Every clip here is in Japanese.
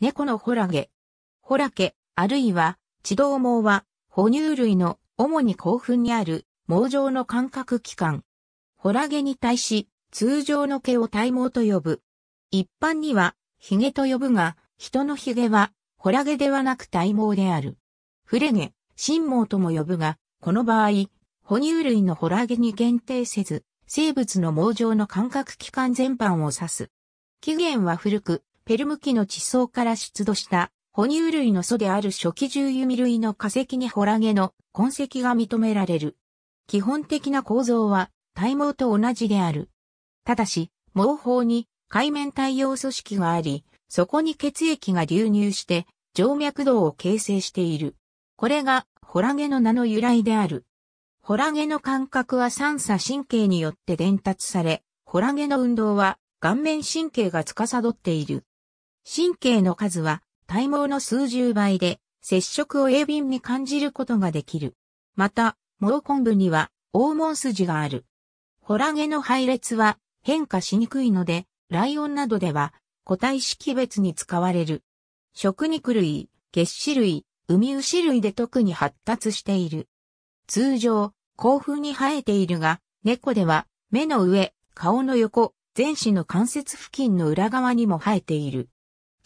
猫のホラゲ。ホラケ、あるいは、地動網は、哺乳類の主に興奮にある網状の感覚器官。ホラゲに対し、通常の毛を体毛と呼ぶ。一般には、ヒゲと呼ぶが、人のヒゲは、ホラゲではなく体毛である。フレゲ、新毛とも呼ぶが、この場合、哺乳類のホラゲに限定せず、生物の網状の感覚器官全般を指す。起源は古く、ペルム紀の地層から出土した哺乳類の祖である初期重弓類の化石にホラゲの痕跡が認められる。基本的な構造は体毛と同じである。ただし、毛包に海面太陽組織があり、そこに血液が流入して静脈動を形成している。これがホラゲの名の由来である。ホラゲの感覚は三叉神経によって伝達され、ホラゲの運動は顔面神経が司っている。神経の数は体毛の数十倍で接触を鋭敏に感じることができる。また、毛根部には黄門筋がある。ホラゲの配列は変化しにくいので、ライオンなどでは個体識別に使われる。食肉類、月脂類、海牛類で特に発達している。通常、甲風に生えているが、猫では目の上、顔の横、全身の関節付近の裏側にも生えている。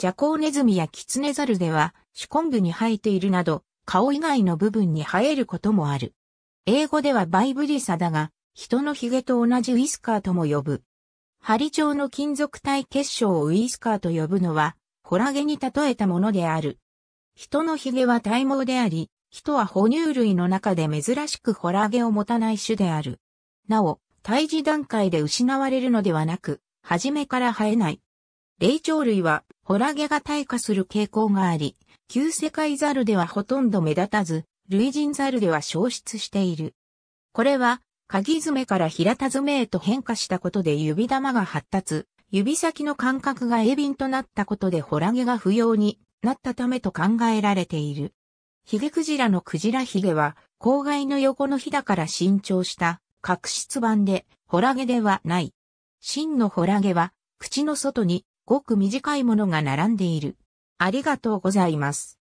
ジャコウネズミやキツネザルでは、手根部に生えているなど、顔以外の部分に生えることもある。英語ではバイブリサだが、人の髭と同じウィスカーとも呼ぶ。針状の金属体結晶をウィスカーと呼ぶのは、ホラゲに例えたものである。人の髭は体毛であり、人は哺乳類の中で珍しくホラゲを持たない種である。なお、胎児段階で失われるのではなく、初めから生えない、霊長類は、ホラゲが退化する傾向があり、旧世界ザルではほとんど目立たず、類人ザルでは消失している。これは、鍵爪から平田爪へと変化したことで指玉が発達、指先の感覚が鋭敏となったことでホラゲが不要になったためと考えられている。ヒゲクジラのクジラヒゲは、口外の横のひだから伸長した角質板で、ホラゲではない。真のホラゲは、口の外にごく短いものが並んでいる。ありがとうございます。